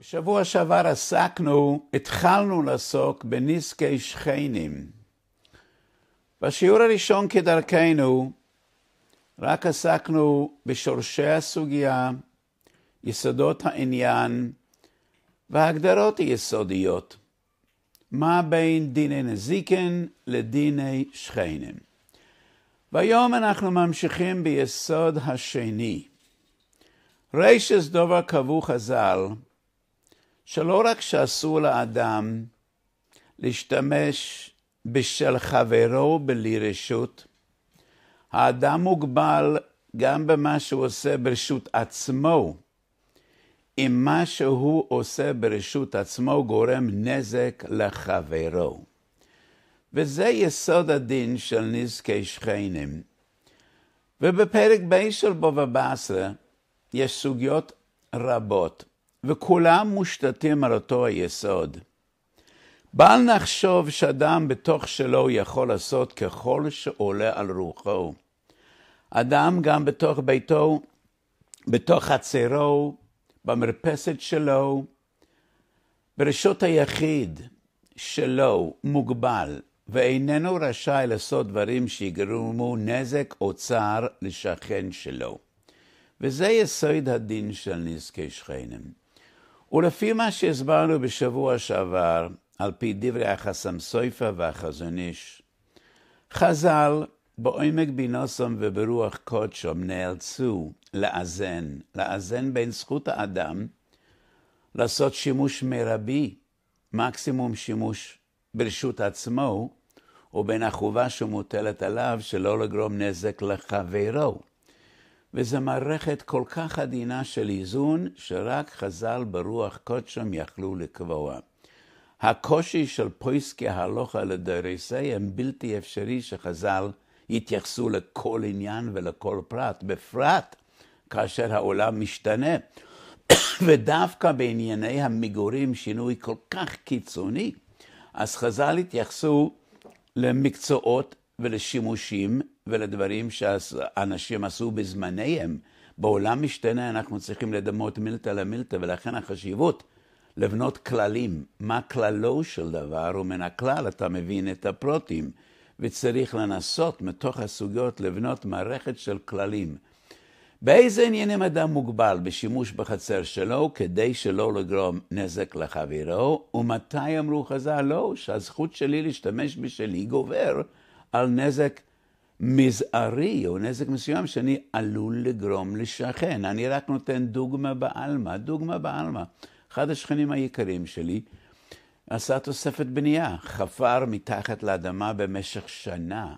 בשבוע שעבר עסקנו, התחלנו לעסוק בנזקי שכנים. בשיעור הראשון כדרכנו, רק עסקנו בשורשי הסוגיה, יסודות העניין וההגדרות היסודיות. מה בין דיני נזיקין לדיני שכנים. והיום אנחנו ממשיכים ביסוד השני. רישס דובר קבעו חז"ל, שלא רק שאסור לאדם להשתמש בשל חברו בלי רשות, האדם מוגבל גם במה שהוא עושה ברשות עצמו, אם מה שהוא עושה ברשות עצמו גורם נזק לחברו. וזה יסוד הדין של נזקי שכנים. ובפרק ב' של בובה בסרה, יש סוגיות רבות, וכולם מושתתים על אותו היסוד. בל נחשוב שאדם בתוך שלו יכול לעשות ככל שעולה על רוחו. אדם גם בתוך ביתו, בתוך חצרו, במרפסת שלו, ברשות היחיד שלו מוגבל, ואיננו רשאי לעשות דברים שיגרמו נזק או צער לשכן שלו. וזה יסוד הדין של נזקי שכנים. ולפי מה שהסברנו בשבוע שעבר, על פי דברי החסם סויפה והחזון איש, חז"ל בעומק בינוסם וברוח קודשם נאלצו לאזן, לאזן בין זכות האדם לעשות שימוש מרבי, מקסימום שימוש ברשות עצמו, ובין החובה שמוטלת עליו שלא לגרום נזק לחברו. וזו מערכת כל כך עדינה של איזון, שרק חז"ל ברוח קודשם יכלו לקבוע. הקושי של פויסקי הלוכה לדרסי הם בלתי אפשרי שחז"ל יתייחסו לכל עניין ולכל פרט, בפרט כאשר העולם משתנה. ודווקא בענייני המגורים שינוי כל כך קיצוני, אז חז"ל התייחסו למקצועות ולשימושים ולדברים שאנשים עשו בזמניהם. בעולם משתנה אנחנו צריכים לדמות מילתא למילתא, ולכן החשיבות לבנות כללים. מה כללו של דבר, ומן הכלל אתה מבין את הפרוטים. וצריך לנסות מתוך הסוגיות לבנות מערכת של כללים. באיזה עניינים אדם מוגבל בשימוש בחצר שלו כדי שלא לגרום נזק לחברו, ומתי אמרו חז"ל לא, שהזכות שלי להשתמש בשלי גובר על נזק מזערי או נזק מסוים שאני עלול לגרום לשכן. אני רק נותן דוגמה בעלמא, דוגמה בעלמא. אחד השכנים היקרים שלי עשה תוספת בנייה, חפר מתחת לאדמה במשך שנה.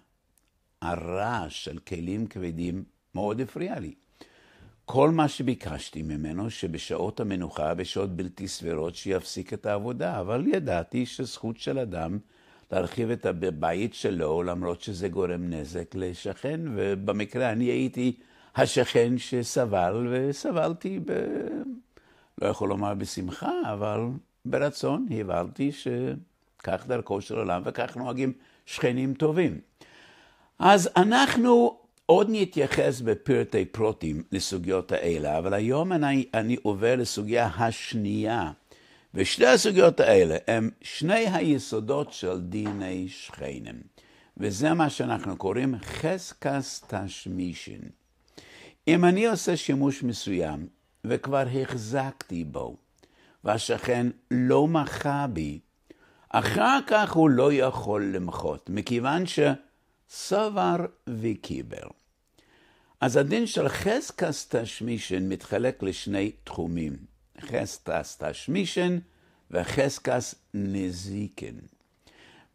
הרעש של כלים כבדים מאוד הפריע לי. כל מה שביקשתי ממנו, שבשעות המנוחה, בשעות בלתי סבירות, שיפסיק את העבודה, אבל ידעתי שזכות של אדם להרחיב את הבית שלו, למרות שזה גורם נזק לשכן, ובמקרה אני הייתי השכן שסבל, וסבלתי ב... לא יכול לומר בשמחה, אבל ברצון הבהרתי שכך דרכו של עולם וכך נוהגים שכנים טובים. אז אנחנו עוד נתייחס בפרטי פרוטים לסוגיות האלה, אבל היום אני, אני עובר לסוגיה השנייה ושתי הסוגיות האלה הם שני היסודות של דיני שכנים, וזה מה שאנחנו קוראים חזקס תשמישין. אם אני עושה שימוש מסוים וכבר החזקתי בו, והשכן לא מחה בי, אחר כך הוא לא יכול למחות, מכיוון שסבר וקיבל. אז הדין של חזקס תשמישן מתחלק לשני תחומים. חסקס תשמישן וחסקס נזיקן.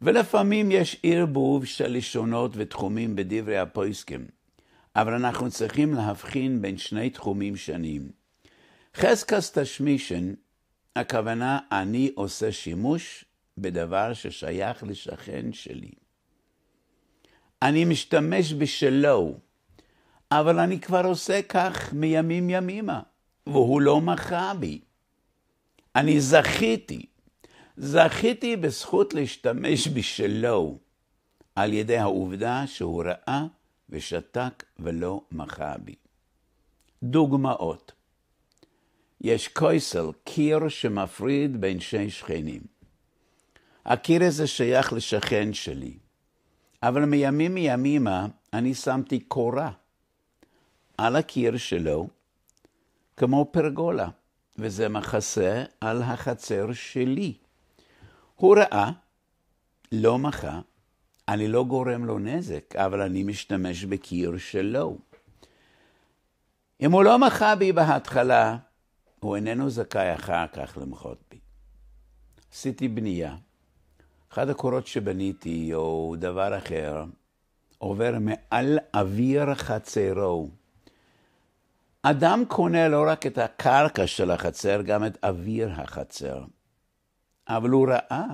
ולפעמים יש ערבוב של לשונות ותחומים בדברי הפויסקים, אבל אנחנו צריכים להבחין בין שני תחומים שונים. חסקס תשמישן, הכוונה אני עושה שימוש בדבר ששייך לשכן שלי. אני משתמש בשלו, אבל אני כבר עושה כך מימים ימימה. והוא לא מחה בי. אני זכיתי, זכיתי בזכות להשתמש בשלו על ידי העובדה שהוא ראה ושתק ולא מחה בי. דוגמאות יש קויסל, קיר שמפריד בין שני שכנים. הקיר הזה שייך לשכן שלי, אבל מימים מימימה אני שמתי קורה על הקיר שלו, כמו פרגולה, וזה מחסה על החצר שלי. הוא ראה, לא מחה, אני לא גורם לו נזק, אבל אני משתמש בקיר שלו. אם הוא לא מחה בי בהתחלה, הוא איננו זכאי אחר כך למחות בי. עשיתי בנייה. אחד הקורות שבניתי, או דבר אחר, עובר מעל אוויר חצרו. אדם קונה לא רק את הקרקע של החצר, גם את אוויר החצר. אבל הוא ראה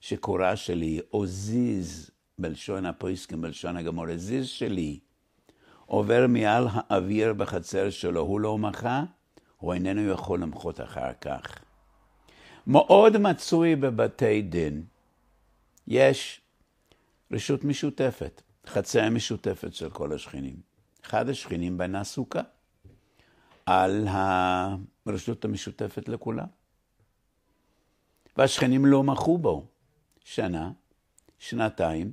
שקורה שלי, או זיז, בלשון הפויסקים, בלשון הגמור, זיז שלי, עובר מעל האוויר בחצר שלו, הוא לא מחה, הוא איננו יכול למחות אחר כך. מאוד מצוי בבתי דין. יש רשות משותפת, חצר משותפת של כל השכנים. אחד השכנים בנה סוכה. על הרשות המשותפת לכולם. והשכנים לא מחו בו. שנה, שנתיים.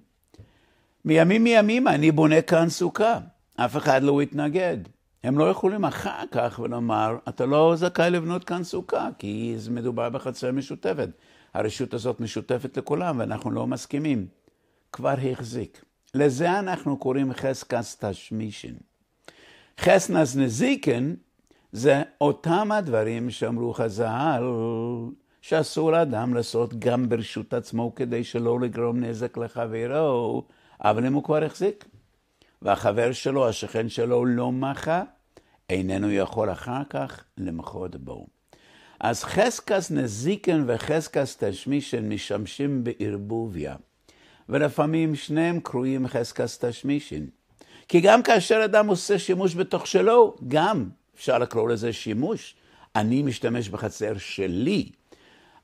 מימים מימים אני בונה כאן סוכה. אף אחד לא התנגד. הם לא יכולים אחר כך ולומר, אתה לא זכאי לבנות כאן סוכה, כי מדובר בחצר משותפת. הרשות הזאת משותפת לכולם ואנחנו לא מסכימים. כבר החזיק. לזה אנחנו קוראים חסקס תשמישן. חסנז נזיקן זה אותם הדברים שאמרו חז"ל, שאסור לאדם לעשות גם ברשות עצמו כדי שלא לגרום נזק לחברו, אבל אם הוא כבר החזיק, והחבר שלו, השכן שלו, לא מחה, איננו יכול אחר כך למחות בו. אז חזקס נזיקן וחזקס תשמישן משמשים בערבוביה, ולפעמים שניהם קרויים חזקס תשמישן. כי גם כאשר אדם עושה שימוש בתוך שלו, גם אפשר לקרוא לזה שימוש, אני משתמש בחצר שלי,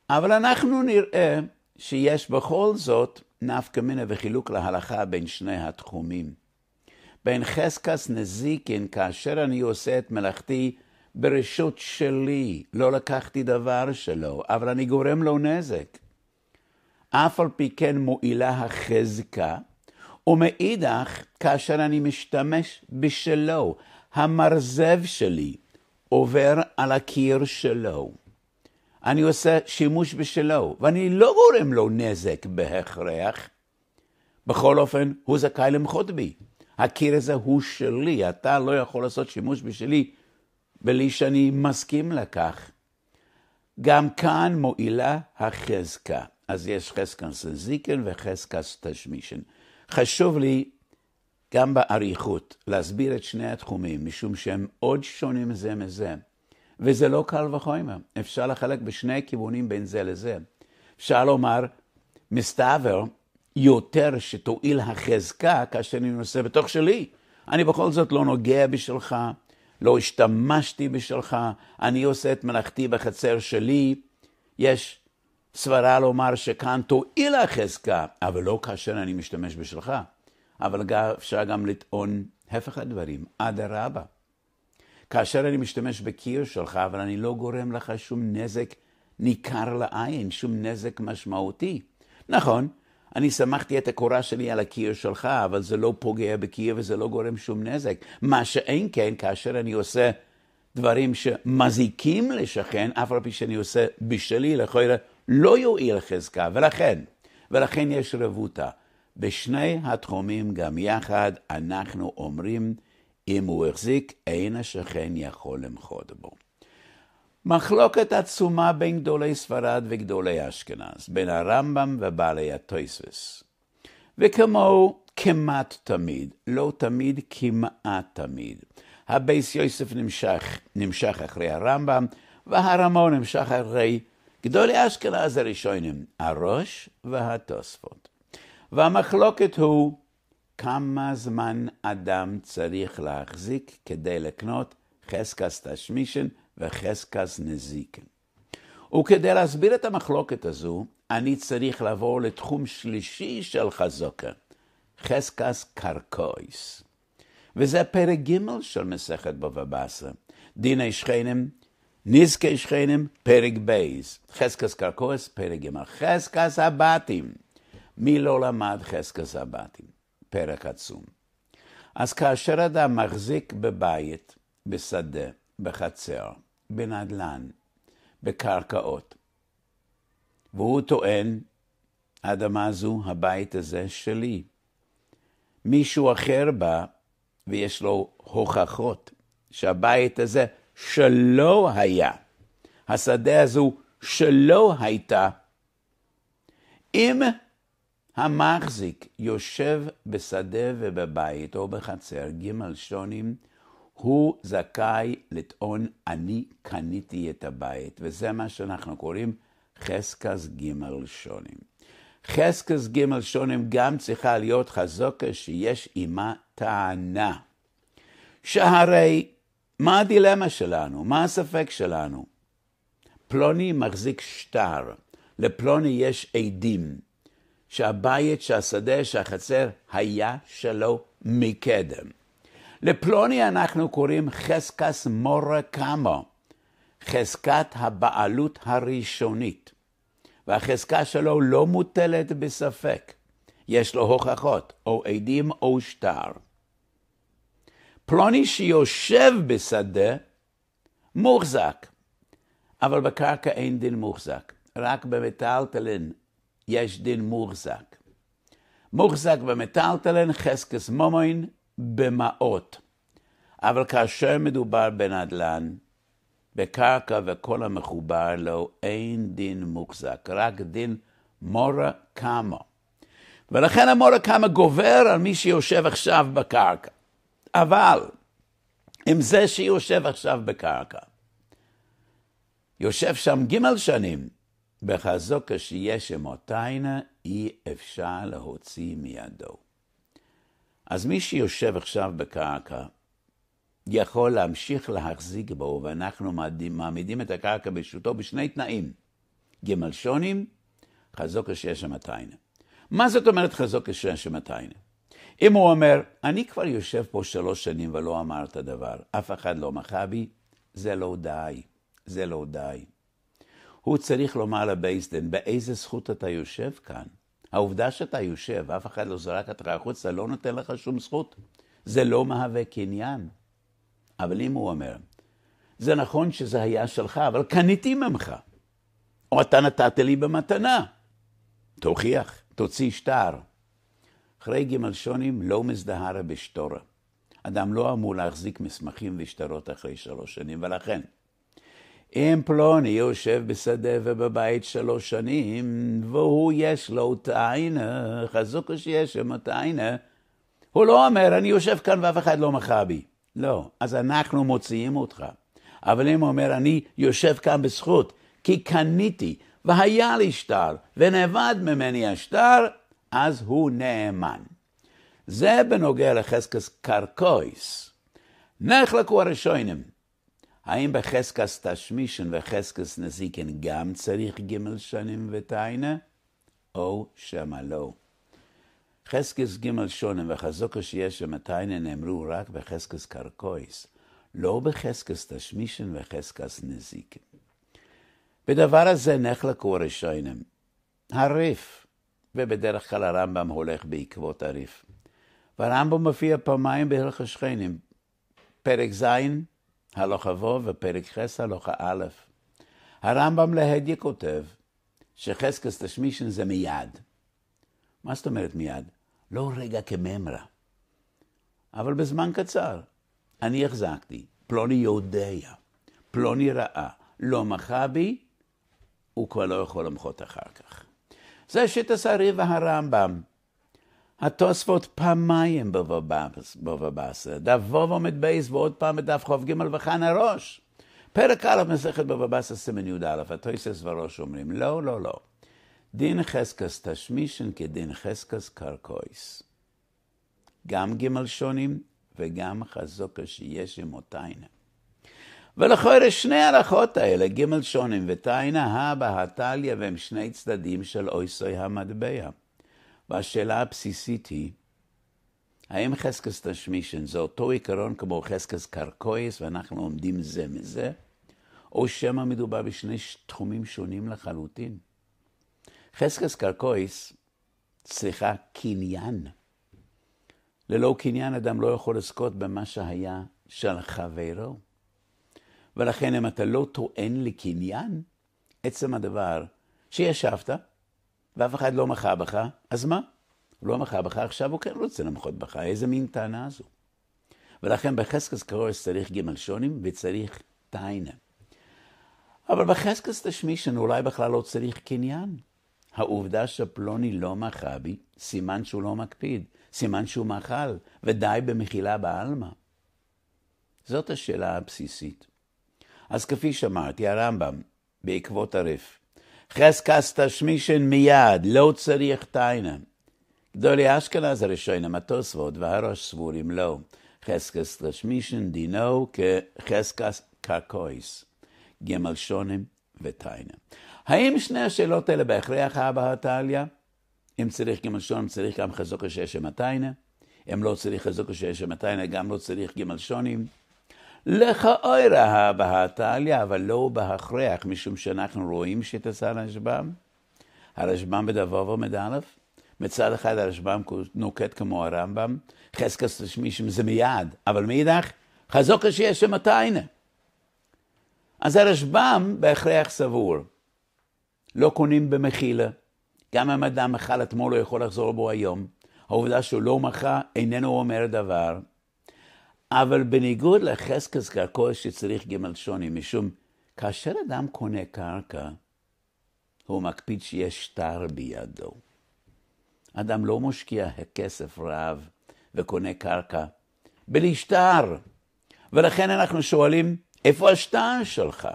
אבל אנחנו נראה שיש בכל זאת נפקא מינא וחילוק להלכה בין שני התחומים. בין חזקס נזיקין, כאשר אני עושה את מלאכתי ברשות שלי, לא לקחתי דבר שלו, אבל אני גורם לו נזק. אף על פי כן מועילה החזקה, ומאידך, כאשר אני משתמש בשלו, המרזב שלי עובר על הקיר שלו. אני עושה שימוש בשלו, ואני לא גורם לו נזק בהכרח. בכל אופן, הוא זכאי למחות בי. הקיר הזה הוא שלי, אתה לא יכול לעשות שימוש בשלי בלי שאני מסכים לכך. גם כאן מועילה החזקה. אז יש חזקה סנזיקן וחזקה סטשמישן. חשוב לי גם באריכות, להסביר את שני התחומים, משום שהם עוד שונים זה מזה. וזה לא קל וחומר, אפשר לחלק בשני כיוונים בין זה לזה. אפשר לומר, מסתבר יותר שתועיל החזקה כאשר אני נושא בתוך שלי. אני בכל זאת לא נוגע בשלך, לא השתמשתי בשלך, אני עושה את מלאכתי בחצר שלי. יש סברה לומר שכאן תועיל החזקה, אבל לא כאשר אני משתמש בשלך. אבל אפשר גם לטעון הפך הדברים, אדרבה. כאשר אני משתמש בקיר שלך, אבל אני לא גורם לך שום נזק ניכר לעין, שום נזק משמעותי. נכון, אני שמחתי את הקורה שלי על הקיר שלך, אבל זה לא פוגע בקיר וזה לא גורם שום נזק. מה שאין כן, כאשר אני עושה דברים שמזיקים לשכן, אף על פי שאני עושה בשלי, לכל לא יועיל חזקה, ולכן, ולכן יש רבותא. בשני התחומים גם יחד אנחנו אומרים, אם הוא החזיק, אין השכן יכול למחות בו. מחלוקת עצומה בין גדולי ספרד וגדולי אשכנז, בין הרמב"ם ובעלי התויסס. וכמוהו, כמעט תמיד, לא תמיד, כמעט תמיד, הבייס יוסף נמשך, נמשך אחרי הרמב"ם, והרמון נמשך אחרי גדולי אשכנז הראשונים, הראש והתוספות. והמחלוקת הוא כמה זמן אדם צריך להחזיק כדי לקנות חזקס תשמישן וחזקס נזיקן. וכדי להסביר את המחלוקת הזו, אני צריך לעבור לתחום שלישי של חזוקה, חזקס קרקויס. וזה פרק ג' של מסכת בבא בסרא. דיני שכנים, נזקי שכנים, פרק בייס, חזקס קרקויס, פרק ג'. חזקס הבתים. מי לא למד חזקס הבתים? פרק עצום. אז כאשר אדם מחזיק בבית, בשדה, בחצר, בנדל"ן, בקרקעות, והוא טוען, האדמה הזו, הבית הזה, שלי. מישהו אחר בא, ויש לו הוכחות שהבית הזה שלא היה, השדה הזו שלא הייתה. אם המחזיק יושב בשדה ובבית או בחצר, ג' שונים, הוא זכאי לטעון אני קניתי את הבית, וזה מה שאנחנו קוראים חזקס ג' שונים. חזקס ג' שונים גם צריכה להיות חזוקה שיש עימה טענה. שהרי מה הדילמה שלנו? מה הספק שלנו? פלוני מחזיק שטר, לפלוני יש עדים. שהבית, שהשדה, שהחצר, היה שלו מקדם. לפלוני אנחנו קוראים חזקס מורה קמו, חזקת הבעלות הראשונית, והחזקה שלו לא מוטלת בספק. יש לו הוכחות, או עדים או שטר. פלוני שיושב בשדה, מוחזק, אבל בקרקע אין דין מוחזק, רק במטלטלין יש דין מוחזק. מוחזק במטלטלין חזקס מומוין במעות. אבל כאשר מדובר בנדל"ן, בקרקע וכל המחובר לו, אין דין מוחזק, רק דין מורה קמה. ולכן המורה קמה גובר על מי שיושב עכשיו בקרקע. אבל עם זה שיושב עכשיו בקרקע, יושב שם ג' שנים, בחזוק אשיה שמותיינה, אי אפשר להוציא מידו. אז מי שיושב עכשיו בקרקע, יכול להמשיך להחזיק בו, ואנחנו מעמידים את הקרקע ברשותו בשני תנאים, גמלשונים, חזוק אשיה שמתיינה. מה זאת אומרת חזוק אשיה שמתיינה? אם הוא אומר, אני כבר יושב פה שלוש שנים ולא אמרת דבר, אף אחד לא מחה בי, זה לא די, זה לא די. הוא צריך לומר לבייסדן, באיזה זכות אתה יושב כאן? העובדה שאתה יושב, אף אחד לא זרק אותך החוצה, לא נותן לך שום זכות. זה לא מהווה קניין. אבל אם הוא אומר, זה נכון שזה היה שלך, אבל קניתי ממך, או אתה נתת לי במתנה. תוכיח, תוציא שטר. אחרי ג' שונים לא מזדהה רבי שטורה. אדם לא אמור להחזיק מסמכים ושטרות אחרי שלוש שנים, ולכן אם פלוני יושב בשדה ובבית שלוש שנים, והוא יש לו תעיינה, חזוק שיש שם תעיינה, הוא לא אומר, אני יושב כאן ואף אחד לא מחה בי. לא, אז אנחנו מוציאים אותך. אבל אם הוא אומר, אני יושב כאן בזכות, כי קניתי, והיה לי שטר, ונאבד ממני השטר, אז הוא נאמן. זה בנוגע לחזקס קרקויס. נחלקו הראשונים. האם בחסקס תשמישן וחסקס נזיקן גם צריך גמל שנים וטעיינה? או שמה לא? חסקס גמל וחזוקו שיש השישם הטעיינה נאמרו רק בחסקס קרקויס, לא בחסקס תשמישן וחסקס נזיקן. בדבר הזה נח לקורש היינם. הריף, ובדרך כלל הרמב״ם הולך בעקבות הריף. והרמב״ם מפיע פעמיים בהלך השכנים, פרק זין, הלוך אבו ופרק חס הלוך א'. הרמב"ם להדיה כותב שחזקס תשמישן זה מיד. מה זאת אומרת מיד? לא רגע כממרה. אבל בזמן קצר. אני החזקתי, פלוני יודע, פלוני ראה, לא מחה בי, הוא כבר לא יכול למחות אחר כך. זה שיטס הריב והרמב"ם. התוספות פעמיים בבבא בסרא. דף וו עומד בייס ועוד פעם בדף כ"ג וחנה הראש. פרק א' מסכת בבא בסרא סימן י"א, התויסס וראש אומרים, לא, לא, לא. דין חזקס תשמישן כדין חזקס קרקויס. גם ג' שונים וגם חזוקה שיש עם אותיינה. ולכאורה שני ההלכות האלה, ג' שונים ותיינה, הא בהתליה, והם שני צדדים של אויסוי המטבע. והשאלה הבסיסית היא, האם חזקס תשמישן זה אותו עיקרון כמו חזקס קרקויס ואנחנו עומדים זה מזה, או שמא מדובר בשני תחומים שונים לחלוטין? חזקס קרקויס צריכה קניין. ללא קניין אדם לא יכול לזכות במה שהיה של חברו. ולכן אם אתה לא טוען לקניין, עצם הדבר שישבת, ואף אחד לא מחה בך, אז מה? הוא לא מחה בך, עכשיו הוא כן רוצה למחות בך. איזה מין טענה זו? ולכן בחזקס קרויס צריך גימל שונים וצריך טיינה. אבל בחזקס תשמישן אולי בכלל לא צריך קניין. העובדה שפלוני לא מחה בי, סימן שהוא לא מקפיד, סימן שהוא מחל, ודי במחילה בעלמא. זאת השאלה הבסיסית. אז כפי שאמרתי, הרמב"ם, בעקבות הרף, חזקס תשמישן מיד, לא צריך תיינה. גדולי אשכנז הראשון, המטוס ועוד והראש סבורים לא. חזקס תשמישן דינו כחזקס קקויס. גמל שונים ותיינה. האם שני השאלות האלה בהכרח אבא התליא? אם צריך גמל שונים, צריך גם חזוק שיש שם התיינה. אם לא צריך חזוק שיש שם התיינה, גם לא צריך גמל שונים. לך לכאורה בהתליה, אבל לא בהכרח, משום שאנחנו רואים שאת עשה הרשב"ם. הרשב"ם בדבוב עומד א', מצד אחד הרשב"ם נוקט כמו הרמב"ם, חזקס תשמישם זה מיד, אבל מאידך, חזוקה שיש שם תיינה. אז הרשב"ם בהכרח סבור. לא קונים במחילה. גם אם אדם מחל אתמול, הוא יכול לחזור בו היום. העובדה שהוא לא מחה איננו אומר דבר. אבל בניגוד לחזקס קרקוע שצריך גמל שוני, משום כאשר אדם קונה קרקע, הוא מקפיד שיש שטר בידו. אדם לא משקיע כסף רב וקונה קרקע בלי שטר. ולכן אנחנו שואלים, איפה השטר שלך?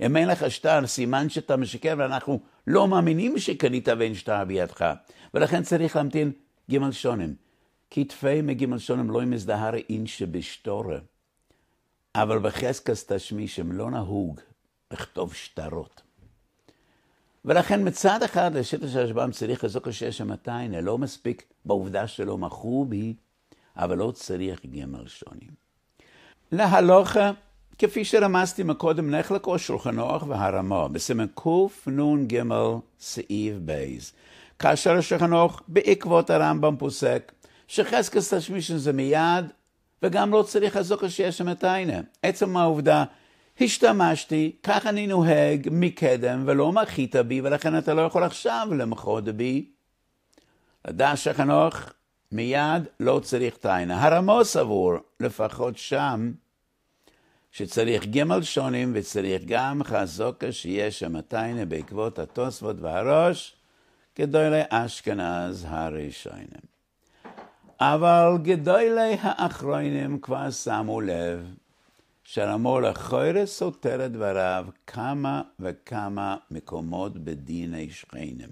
אם אין לך שטר, סימן שאתה משקר, ואנחנו לא מאמינים שקנית ואין שטר בידך. ולכן צריך להמתין ג' שונים. כתפי מגימלשונם לא מזדהר אין שבשטורה, אבל בחזקס תשמישם לא נהוג לכתוב שטרות. ולכן מצד אחד לשטר של השבעם צריך לזוק לא השש המאתיינה, לא מספיק בעובדה שלא מכרו בי, אבל לא צריך גמל שונים. להלוכה, כפי שרמזתי מקודם, נחלקו שולחנוח והרמו, בסימן קנ"ג סעיף בייז. כאשר השולחן השולחנוח בעקבות הרמב"ם פוסק שחזקס תשמישן זה מיד, וגם לא צריך הזוקר שיש שם את העינה. עצם העובדה, השתמשתי, כך אני נוהג מקדם, ולא מחית בי, ולכן אתה לא יכול עכשיו למחות בי. לדעת החנוך, מיד לא צריך את העינה. הרמו סבור, לפחות שם, שצריך גמל שונים וצריך גם חזוקה שיש שם תיינה בעקבות התוספות והראש, כדוי לאשכנז הראשיינם. אבל גדולי האחרונים כבר שמו לב שרמור אחורי סוטר את דבריו כמה וכמה מקומות בדיני הישחיינם.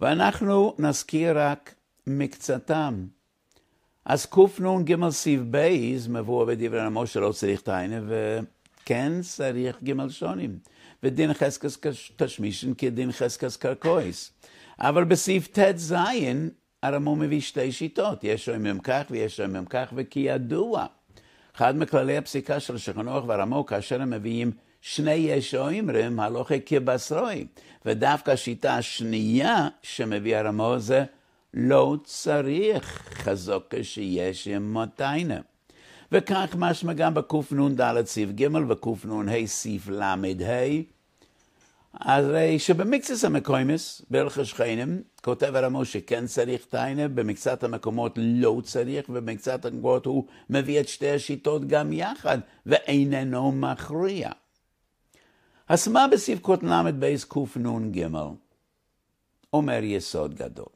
ואנחנו נזכיר רק מקצתם. אז קוף נון גמל סיב בייז מבוא בדבר הנמוש לא צריך טעיין וכן צריך גמל שונים. ודין חסקס תשמישן כדין חסקס קרקויז. אבל בסיב טט זיין, הרב מביא שתי שיטות, יש הם כך ויש הם כך, וכי ידוע. אחד מכללי הפסיקה של שכנוח והרמו, כאשר הם מביאים שני יש אומרים, הלוכה כבשרוי. ודווקא השיטה השנייה שמביא הרמו זה לא צריך חזוק כשיש מותיינה. וכך משמע גם בקנ"ד סעיף ג' וקנ"ה סעיף ל"ה. הרי אה, שבמקצת המקוימס, בערך השכנים, כותב הרמו שכן צריך טיינה, במקצת המקומות לא צריך, ובמקצת המקומות הוא מביא את שתי השיטות גם יחד, ואיננו מכריע. הסמה בספקות ל' בייס קנ"ג, אומר יסוד גדול.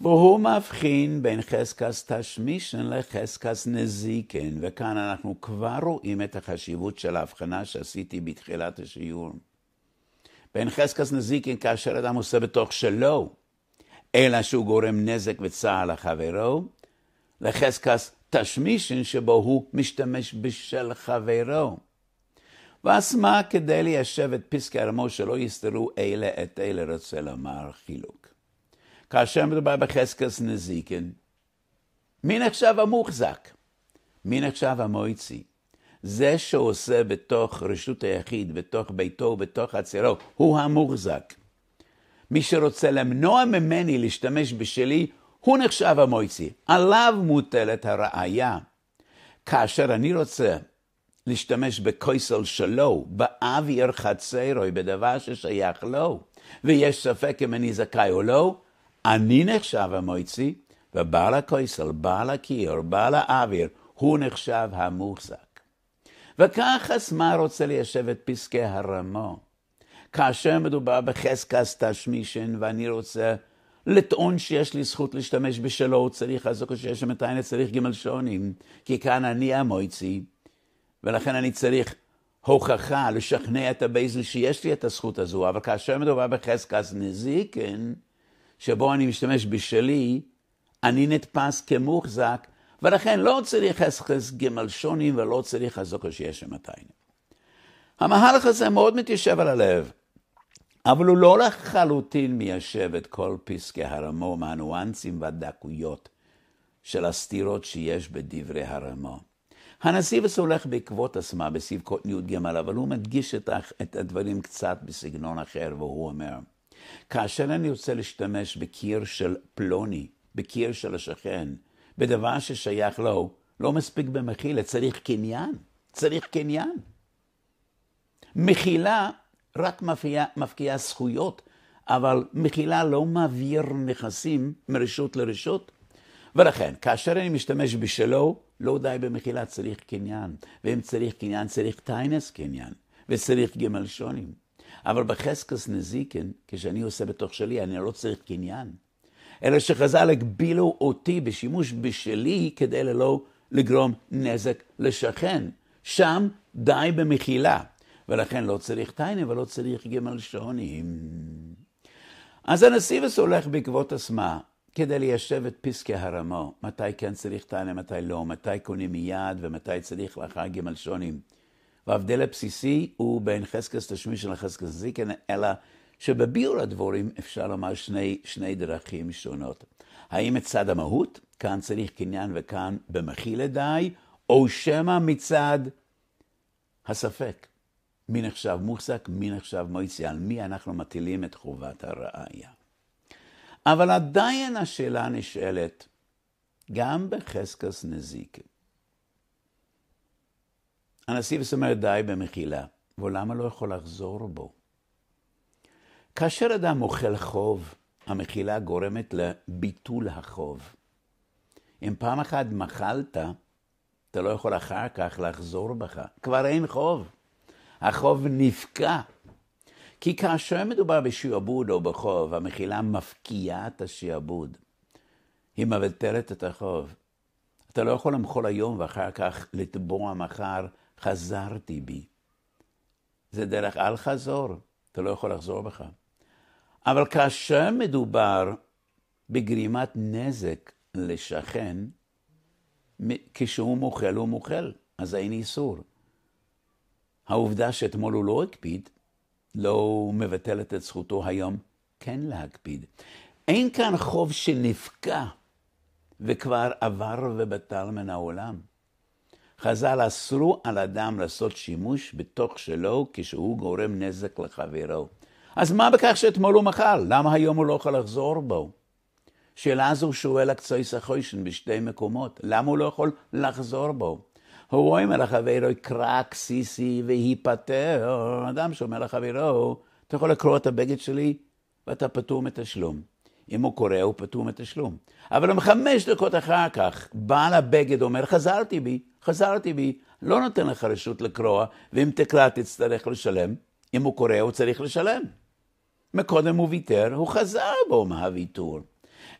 והוא מבחין בין חזקס תשמישן לחזקס נזיקן, וכאן אנחנו כבר רואים את החשיבות של ההבחנה שעשיתי בתחילת השיעור. ואין חזקס נזיקין כאשר אדם עושה בתוך שלו, אלא שהוא גורם נזק וצער לחברו, לחזקס תשמישין שבו הוא משתמש בשל חברו. ואז מה כדי ליישב את פסקי הרמו שלא יסתרו אלה את אלה רוצה לומר חילוק. כאשר מדובר בחזקס נזיקין, מי נחשב המוחזק? מי נחשב המויצי? זה שעושה בתוך רשות היחיד, בתוך ביתו ובתוך עצירו, הוא המוחזק. מי שרוצה למנוע ממני להשתמש בשלי, הוא נחשב המויצי. עליו מוטלת הראייה. כאשר אני רוצה להשתמש בקויסל שלו, באב ירחצרוי, בדבר ששייך לו, ויש ספק אם אני זכאי או לא, אני נחשב המויצי, ובעל הקויסל, בעל הקיר, בעל האוויר, הוא נחשב המוחזק. וכך הסמא רוצה ליישב את פסקי הרמו? כאשר מדובר בחזקס תשמישן, ואני רוצה לטעון שיש לי זכות להשתמש בשלו, הוא צריך אז או שיש שמתיין צריך ג' שונים, כי כאן אני המויצי, ולכן אני צריך הוכחה, לשכנע את הבייזל שיש לי את הזכות הזו, אבל כאשר מדובר בחזקס נזיקן, שבו אני משתמש בשלי, אני נתפס כמוחזק ולכן לא צריך אסכס חסכס שוני ולא צריך חזוקו שיש שמתיים. המהלך הזה מאוד מתיישב על הלב, אבל הוא לא לחלוטין מיישב את כל פסקי הרמו מהניואנסים והדקויות של הסתירות שיש בדברי הרמו. הנשיא וסולח בעקבות עצמה בסעיף קטניות י"ג, אבל הוא מדגיש את הדברים קצת בסגנון אחר, והוא אומר, כאשר אני רוצה להשתמש בקיר של פלוני, בקיר של השכן, בדבר ששייך לו, לא מספיק במחילה, צריך קניין. צריך קניין. מחילה רק מפקיעה מפקיע זכויות, אבל מחילה לא מעביר נכסים מרשות לרשות. ולכן, כאשר אני משתמש בשלו, לא די במחילה, צריך קניין. ואם צריך קניין, צריך טיינס קניין, וצריך גמל שונים. אבל בחזקס נזיקין, כשאני עושה בתוך שלי, אני לא צריך קניין. אלא שחז"ל הגבילו אותי בשימוש בשלי כדי ללא לגרום נזק לשכן. שם די במחילה, ולכן לא צריך טיינה ולא צריך גמל שעונים. אז הנסיבס הולך בעקבות עצמה כדי ליישב את פסקי הרמו, מתי כן צריך טיינה, מתי לא, מתי קונים מיד ומתי צריך לאחר גמל שעונים. וההבדל הבסיסי הוא בין חזקס תשמיש לחזקס זיקן, אלא שבביאור הדבורים אפשר לומר שני, שני דרכים שונות. האם מצד המהות, כאן צריך קניין וכאן במחיל עדיי, או שמא מצד הספק. מי נחשב מוחזק, מי נחשב מויצי, על מי אנחנו מטילים את חובת הראייה. אבל עדיין השאלה נשאלת, גם בחזקס נזיק. הנשיא אומר די במחילה, ולמה לא יכול לחזור בו? כאשר אדם אוכל חוב, המחילה גורמת לביטול החוב. אם פעם אחת מחלת, אתה לא יכול אחר כך לחזור בך. כבר אין חוב. החוב נפקע. כי כאשר מדובר בשעבוד או בחוב, המחילה מפקיעה את השעבוד. היא מבטלת את החוב. אתה לא יכול למחול היום ואחר כך לטבוע מחר, חזרתי בי. זה דרך אל חזור, אתה לא יכול לחזור בך. אבל כאשר מדובר בגרימת נזק לשכן, כשהוא מוכל, הוא מוכל, אז אין איסור. העובדה שאתמול הוא לא הקפיד, לא מבטלת את זכותו היום כן להקפיד. אין כאן חוב שנפקע וכבר עבר ובטל מן העולם. חז"ל אסרו על אדם לעשות שימוש בתוך שלו כשהוא גורם נזק לחברו. אז מה בכך שאתמול הוא מחל? למה היום הוא לא יכול לחזור בו? שאלה זו שואל הקצוי סחוישן בשתי מקומות, למה הוא לא יכול לחזור בו? הוא רואה אומר לחברו, קרא כסיסי והיפטר. אדם שאומר לחברו, אתה יכול לקרוא את הבגד שלי ואתה פטור מתשלום. אם הוא קורא, הוא פטור מתשלום. אבל אם חמש דקות אחר כך, בעל הבגד אומר, חזרתי בי, חזרתי בי, לא נותן לך רשות לקרוע, ואם תקרא תצטרך לשלם. אם הוא קורא, הוא צריך לשלם. מקודם הוא ויתר, הוא חזר בו מהוויתור.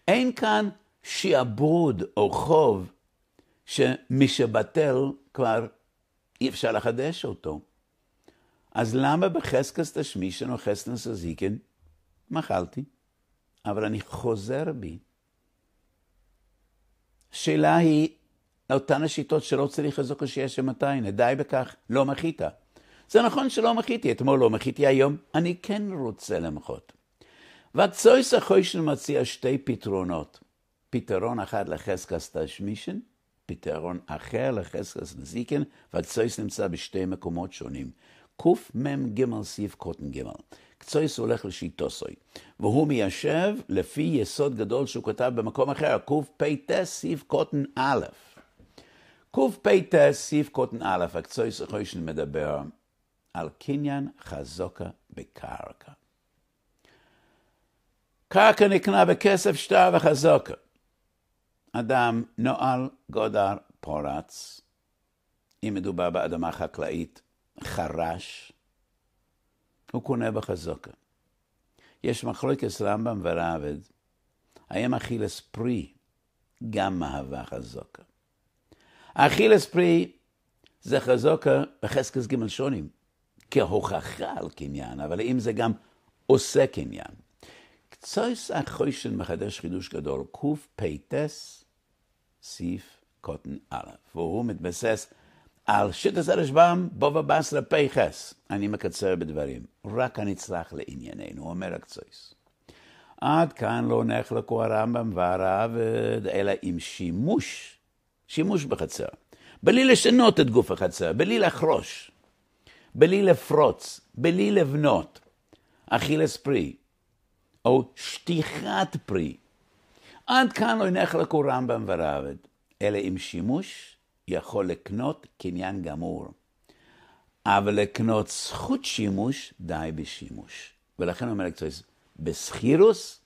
אין כאן שעבוד או חוב שמי שבטל כבר אי אפשר לחדש אותו. אז למה בחזקס תשמישן או חסנס הזיקן? מחלתי, אבל אני חוזר בי. השאלה היא, אותן השיטות שלא צריך לזוק השיעה שמתי, די בכך, לא מחית. זה נכון שלא מחיתי, אתמול לא מחיתי היום, אני כן רוצה למחות. והצויס החוישן מציע שתי פתרונות. פתרון אחד לחזקס תשמישן, פתרון אחר לחזקס נזיקן, והצויס נמצא בשתי מקומות שונים. קמ"ג סעיף קוט"ג. קצויס הולך לשיטוסוי, והוא מיישב לפי יסוד גדול שהוא כתב במקום אחר, קפ"ט סעיף קוטן א'. קפ"ט סעיף קוטן א', הקצויס החוישן מדבר על קניין חזוקה בקרקע. קרקע נקנה בכסף שטר וחזוקה. אדם נועל גודר פורץ, אם מדובר באדמה חקלאית, חרש, הוא קונה בחזוקה. יש מחלוקת רמב"ם ורעבד, האם אכילס פרי גם מהווה חזוקה. אכילס פרי זה חזוקה בחזקס ג' שונים. כהוכחה על קניין, אבל האם זה גם עושה קניין? קצויס החוישן מחדש חידוש גדול, קפט סעיף קוטן א', והוא מתבסס על שיטס הרשב"ם בובה בסרא פייחס. אני מקצר בדברים, רק הנצלח לענייננו, אומר הקצויס. עד כאן לא נחלקו הרמב"ם והרעבד, אלא עם שימוש, שימוש בחצר. בלי לשנות את גוף החצר, בלי לחרוש. בלי לפרוץ, בלי לבנות, אכילס פרי, או שטיחת פרי. עד כאן לא ינך לקו רמב"ם ורעבד, אלא עם שימוש יכול לקנות קניין גמור. אבל לקנות זכות שימוש, די בשימוש. ולכן אומר הקצועיס, בסחירוס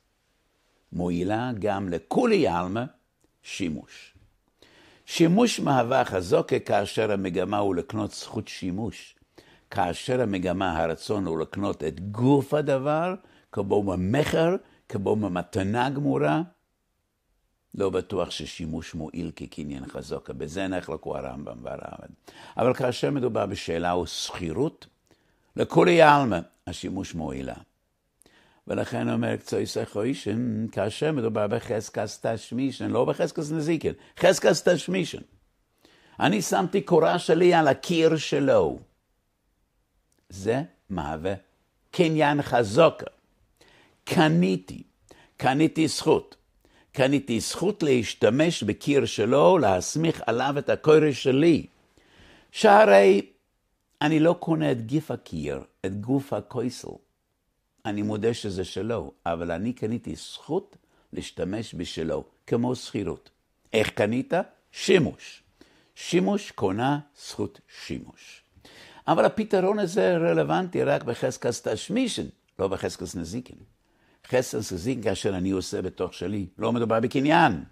מועילה גם לכולי עלמא שימוש. שימוש מהווה חזוק כאשר המגמה הוא לקנות זכות שימוש, כאשר המגמה, הרצון הוא לקנות את גוף הדבר, כמו במכר, כמו במתנה גמורה, לא בטוח ששימוש מועיל כקניין חזוקה. בזה נחלקו הרמב"ם והרמב״ם. אבל כאשר מדובר בשאלה או שכירות, לכולי עלמא השימוש מועילה. ולכן אומר קצוי סכוישן, כאשר מדובר בחזקס תשמישן, לא בחזקס נזיקין, חזקס תשמישן. אני שמתי קורה שלי על הקיר שלו. זה מהווה קניין חזוקה. קניתי, קניתי זכות. קניתי זכות להשתמש בקיר שלו, להסמיך עליו את הקורש שלי. שהרי אני לא קונה את גיף הקיר, את גוף הקויסל. אני מודה שזה שלו, אבל אני קניתי זכות להשתמש בשלו, כמו שכירות. איך קנית? שימוש. שימוש קונה זכות שימוש. אבל הפתרון הזה רלוונטי רק בחזקס תשמישן, לא בחזקס נזיקין. חזקס נזיקין כאשר אני עושה בתוך שלי, לא מדובר בקניין.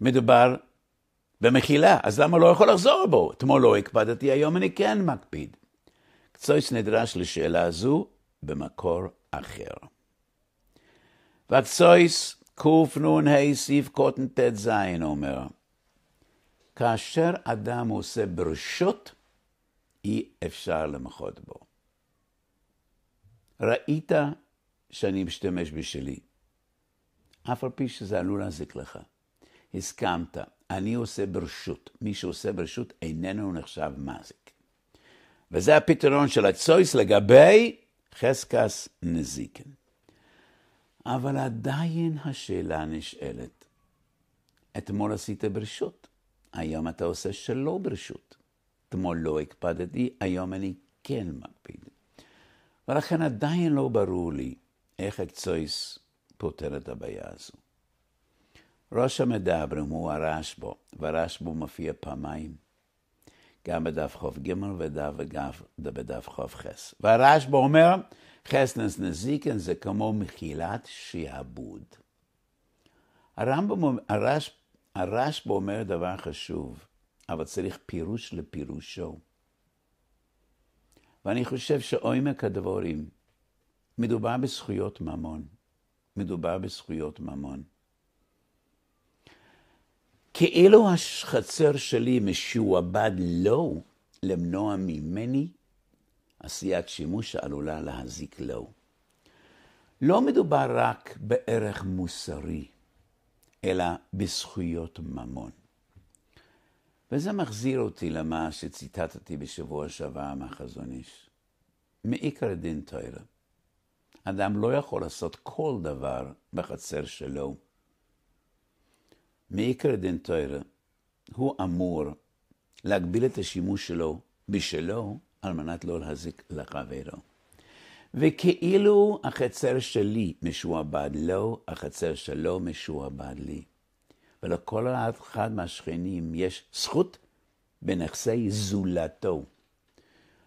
מדובר במחילה, אז למה לא יכול לחזור בו? אתמול לא הקפדתי, היום אני כן מקפיד. קצויץ נדרש לשאלה הזו במקור אחר. והקצויץ קנ"ה סעיף קט"ט ז אומר, כאשר אדם עושה ברשות, אי אפשר למחות בו. ראית שאני משתמש בשלי, אף על פי שזה עלול להזיק לך. הסכמת, אני עושה ברשות. מי שעושה ברשות איננו נחשב מזיק. וזה הפתרון של הצויס לגבי חזקס נזיקן. אבל עדיין השאלה נשאלת. אתמול עשית ברשות, היום אתה עושה שלא ברשות. אתמול לא הקפדתי, היום אני כן מקפיד. ולכן עדיין לא ברור לי איך הקצויס פותר את הבעיה הזו. ראש המדברים הוא הרשב"א, והרשב"א מופיע פעמיים, גם בדף חוף ג' ודף בדף חוף כ"ח. והרשב"א אומר, חסנס נזיקן זה כמו מחילת שעבוד. הרשב"א אומר דבר חשוב. אבל צריך פירוש לפירושו. ואני חושב שעומק הדבורים, מדובר בזכויות ממון. מדובר בזכויות ממון. כאילו החצר שלי משועבד לו למנוע ממני עשיית שימוש שעלולה להזיק לו. לא מדובר רק בערך מוסרי, אלא בזכויות ממון. וזה מחזיר אותי למה שציטטתי בשבוע שעבר מהחזון איש. מעיקר דין תוירה. אדם לא יכול לעשות כל דבר בחצר שלו. מעיקר דין תוירה, הוא אמור להגביל את השימוש שלו בשלו על מנת לא להזיק לחברו. וכאילו החצר שלי משועבד לו, החצר שלו משועבד לי. ולכל אחד מהשכנים יש זכות בנכסי זולתו.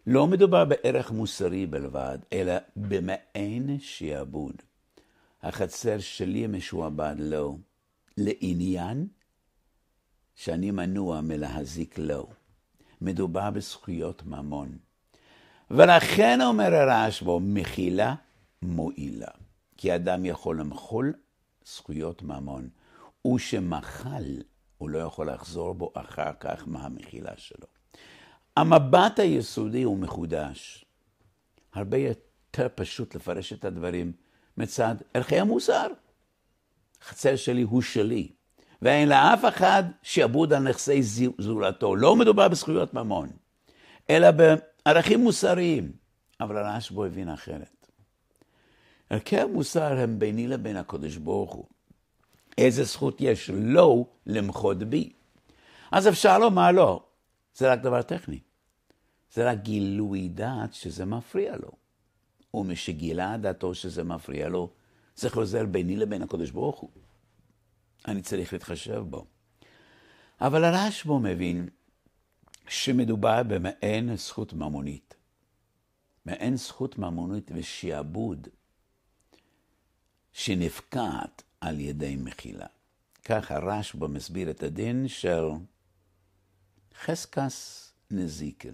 לא מדובר בערך מוסרי בלבד, אלא במעין שיעבוד. החצר שלי משועבד לו לעניין שאני מנוע מלהזיק לו. מדובר בזכויות ממון. ולכן אומר הרעש בו, מחילה מועילה. כי אדם יכול למחול זכויות ממון. הוא שמחל, הוא לא יכול לחזור בו אחר כך מהמחילה שלו. המבט היסודי הוא מחודש. הרבה יותר פשוט לפרש את הדברים מצד ערכי המוסר. חצר שלי הוא שלי, ואין לאף אחד שעבוד על נכסי זולתו. לא מדובר בזכויות ממון, אלא בערכים מוסריים. אבל הרעש בו הבין אחרת. ערכי המוסר הם ביני לבין הקודש ברוך הוא. איזה זכות יש לו למחוד בי? אז אפשר לומר לא, זה רק דבר טכני. זה רק גילוי דעת שזה מפריע לו. ומשגילה דעתו שזה מפריע לו, זה חוזר ביני לבין הקדוש ברוך הוא. אני צריך להתחשב בו. אבל הרשב"א מבין שמדובר במעין זכות ממונית. מעין זכות ממונית ושעבוד שנפקעת על ידי מחילה. כך הרשב"א מסביר את הדין של חזקס נזיקין.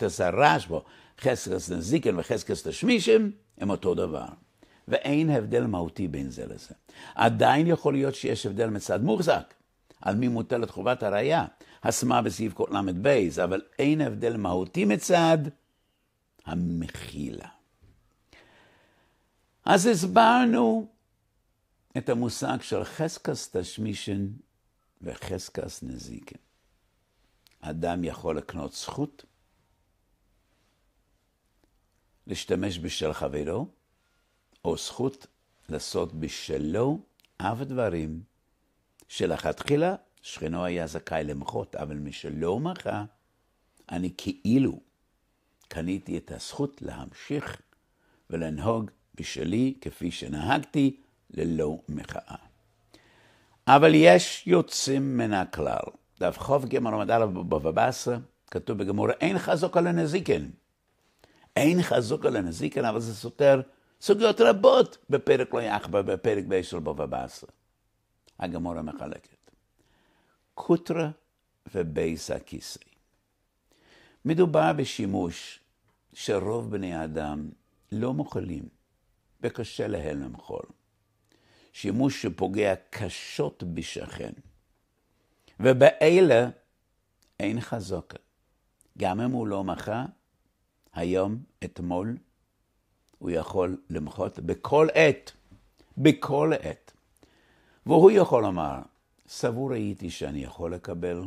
עשה רשב"א, חזקס נזיקין וחזקס תשמישם הם אותו דבר. ואין הבדל מהותי בין זה לזה. עדיין יכול להיות שיש הבדל מצד מוחזק, על מי מוטלת חובת הראייה, השמה בסעיף ל"ב, אבל אין הבדל מהותי מצד המחילה. אז הסברנו את המושג של חזקס תשמישן וחזקס נזיקן. אדם יכול לקנות זכות, להשתמש בשל חברו, או זכות לעשות בשלו אף דברים שלכתחילה שכנו היה זכאי למחות, אבל משלא מחה, אני כאילו קניתי את הזכות להמשיך ולנהוג בשלי כפי שנהגתי, ללא מחאה. אבל יש יוצאים מן הכלל. דף ג' עמוד א' בבבא בסרא, כתוב בגמור, אין חזוק על הנזיקין. אין חזוק על הנזיקין, אבל זה סותר סוגיות רבות בפרק לא יחבא, בפרק ב' של בבבא בסרא. הגמור המחלקת. קוטרה ובייס הכיסא. מדובר בשימוש שרוב בני האדם לא מוכלים, וקשה להם למחול. שימוש שפוגע קשות בשכן. ובאלה אין חזוקה. גם אם הוא לא מחה, היום, אתמול, הוא יכול למחות בכל עת, בכל עת. והוא יכול לומר, סבור הייתי שאני יכול לקבל,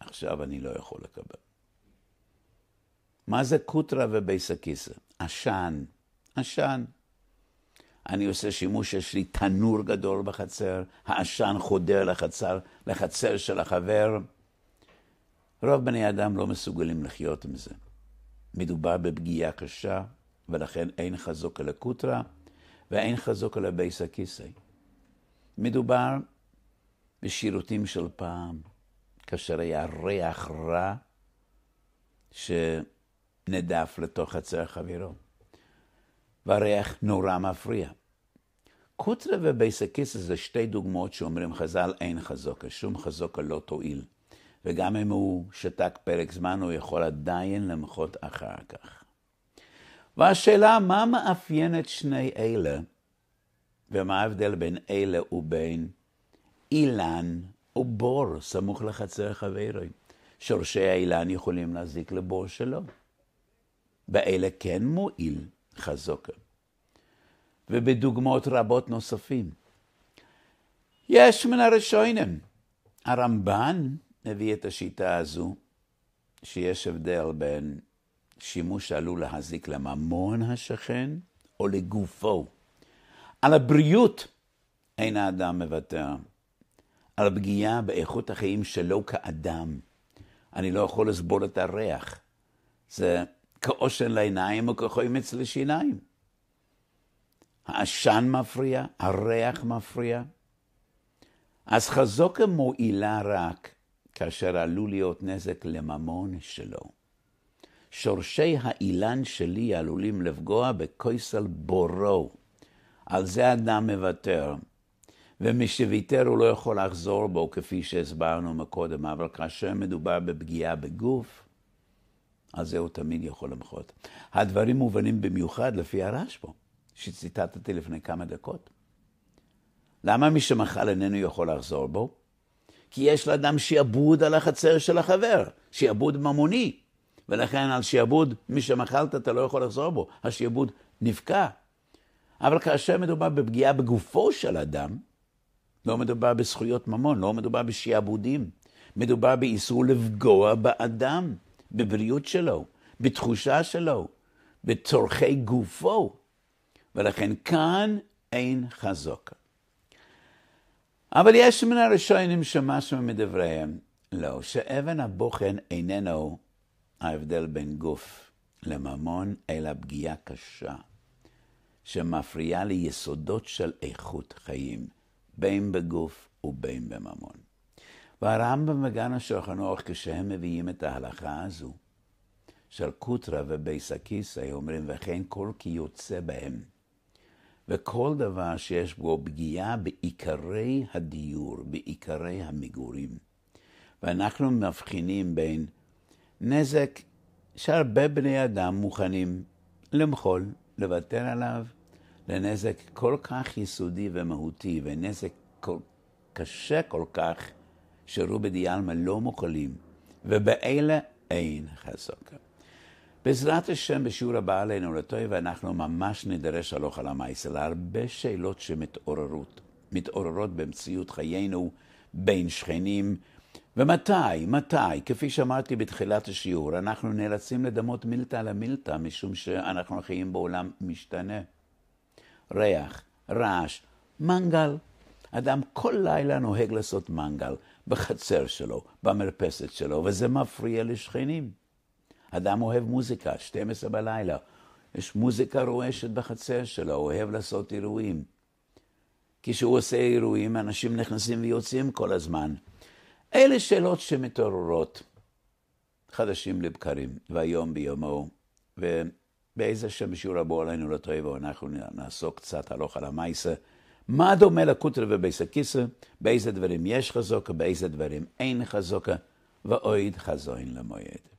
עכשיו אני לא יכול לקבל. מה זה קוטרה ובייס עשן, עשן. אני עושה שימוש, יש לי תנור גדול בחצר, העשן חודר לחצר, לחצר של החבר. רוב בני אדם לא מסוגלים לחיות עם זה. מדובר בפגיעה קשה, ולכן אין חזוק אל הקוטרה, ואין חזוק אל הבייס הכיסא. מדובר בשירותים של פעם, כאשר היה ריח רע שנדף לתוך חצר חבירו. והריח נורא מפריע. קוטרה ובייסקיס זה שתי דוגמאות שאומרים חז"ל אין חזוקה, שום חזוקה לא תועיל. וגם אם הוא שתק פרק זמן, הוא יכול עדיין למחות אחר כך. והשאלה, מה מאפיין את שני אלה, ומה ההבדל בין אלה ובין אילן או בור סמוך לחצר חברי? שורשי האילן יכולים להזיק לבור שלו. באלה כן מועיל חזוקה. ובדוגמאות רבות נוספים. יש מן הראשונים. הרמב"ן הביא את השיטה הזו, שיש הבדל בין שימוש שעלול להזיק לממון השכן או לגופו. על הבריאות אין האדם מוותר. על הפגיעה באיכות החיים שלו כאדם. אני לא יכול לסבול את הריח. זה כאושן לעיניים או כחוימץ לשיניים. העשן מפריע, הריח מפריע. אז חזוקה מועילה רק כאשר עלול להיות נזק לממון שלו. שורשי האילן שלי עלולים לפגוע בקויסל בורו. על זה אדם מוותר. שוויתר הוא לא יכול לחזור בו, כפי שהסברנו מקודם, אבל כאשר מדובר בפגיעה בגוף, על זה הוא תמיד יכול למחות. הדברים מובנים במיוחד לפי הרש פה. שציטטתי לפני כמה דקות? למה מי שמחל איננו יכול לחזור בו? כי יש לאדם שיעבוד על החצר של החבר, שיעבוד ממוני, ולכן על שיעבוד, מי שמחלת אתה לא יכול לחזור בו, השיעבוד נפקע. אבל כאשר מדובר בפגיעה בגופו של אדם, לא מדובר בזכויות ממון, לא מדובר בשיעבודים, מדובר באיסור לפגוע באדם, בבריאות שלו, בתחושה שלו, בצורכי גופו. ולכן כאן אין חזוק אבל יש מן הראשונים שמשהו מדבריהם, לא, שאבן הבוחן איננו ההבדל בין גוף לממון, אלא פגיעה קשה, שמפריעה ליסודות של איכות חיים, בין בגוף ובין בממון. והרמב"ם וגן השולחן אורך, כשהם מביאים את ההלכה הזו, של קוטרא ובייסקיסא, אומרים, וכן כל כי יוצא בהם. וכל דבר שיש בו פגיעה בעיקרי הדיור, בעיקרי המגורים. ואנחנו מבחינים בין נזק שהרבה בני אדם מוכנים למחול, לוותר עליו, לנזק כל כך יסודי ומהותי, ונזק כל, קשה כל כך, שרובי דיאלמה לא מוכלים, ובאלה אין חסוקה. בעזרת השם, בשיעור הבא עלינו לטוי, ואנחנו ממש נידרש הלוך על המעשה, הרבה שאלות שמתעוררות, מתעוררות במציאות חיינו בין שכנים. ומתי, מתי, כפי שאמרתי בתחילת השיעור, אנחנו נאלצים לדמות מילתא למילתא, משום שאנחנו חיים בעולם משתנה. ריח, רעש, מנגל. אדם כל לילה נוהג לעשות מנגל בחצר שלו, במרפסת שלו, וזה מפריע לשכנים. אדם אוהב מוזיקה, 12 בלילה. יש מוזיקה רועשת בחצר שלו, אוהב לעשות אירועים. כשהוא עושה אירועים, אנשים נכנסים ויוצאים כל הזמן. אלה שאלות שמתעוררות חדשים לבקרים, והיום ביומו, ובאיזה שם שיעור הבא עלינו לא טועה, ואנחנו נעסוק קצת הלוך על המייסה. מה דומה לקוטר ובייסה הכיסא, באיזה דברים יש חזוקה, באיזה דברים אין חזוקה, ואויד חזוין למועד.